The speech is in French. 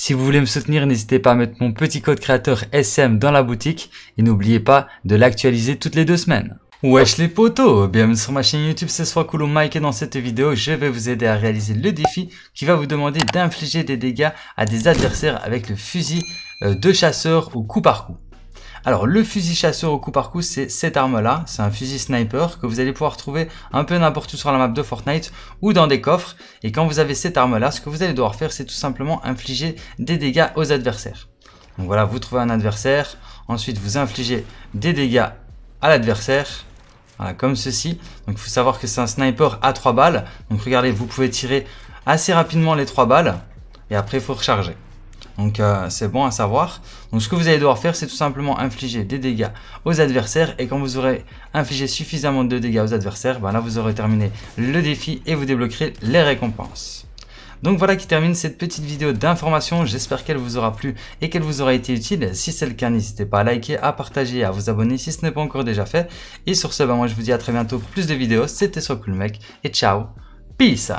Si vous voulez me soutenir, n'hésitez pas à mettre mon petit code créateur SM dans la boutique et n'oubliez pas de l'actualiser toutes les deux semaines. Wesh les potos Bienvenue sur ma chaîne YouTube, c'est soit Mike et dans cette vidéo, je vais vous aider à réaliser le défi qui va vous demander d'infliger des dégâts à des adversaires avec le fusil euh, de chasseur ou coup par coup. Alors le fusil chasseur au coup par coup, c'est cette arme-là, c'est un fusil sniper que vous allez pouvoir trouver un peu n'importe où sur la map de Fortnite ou dans des coffres. Et quand vous avez cette arme-là, ce que vous allez devoir faire, c'est tout simplement infliger des dégâts aux adversaires. Donc voilà, vous trouvez un adversaire, ensuite vous infligez des dégâts à l'adversaire. Voilà, comme ceci. Donc il faut savoir que c'est un sniper à 3 balles. Donc regardez, vous pouvez tirer assez rapidement les 3 balles et après il faut recharger. Donc euh, c'est bon à savoir. Donc ce que vous allez devoir faire, c'est tout simplement infliger des dégâts aux adversaires. Et quand vous aurez infligé suffisamment de dégâts aux adversaires, ben là vous aurez terminé le défi et vous débloquerez les récompenses. Donc voilà qui termine cette petite vidéo d'information, j'espère qu'elle vous aura plu et qu'elle vous aura été utile. Si c'est le cas, n'hésitez pas à liker, à partager, et à vous abonner si ce n'est pas encore déjà fait. Et sur ce, ben moi je vous dis à très bientôt pour plus de vidéos, c'était Soit Cool Mec et ciao, peace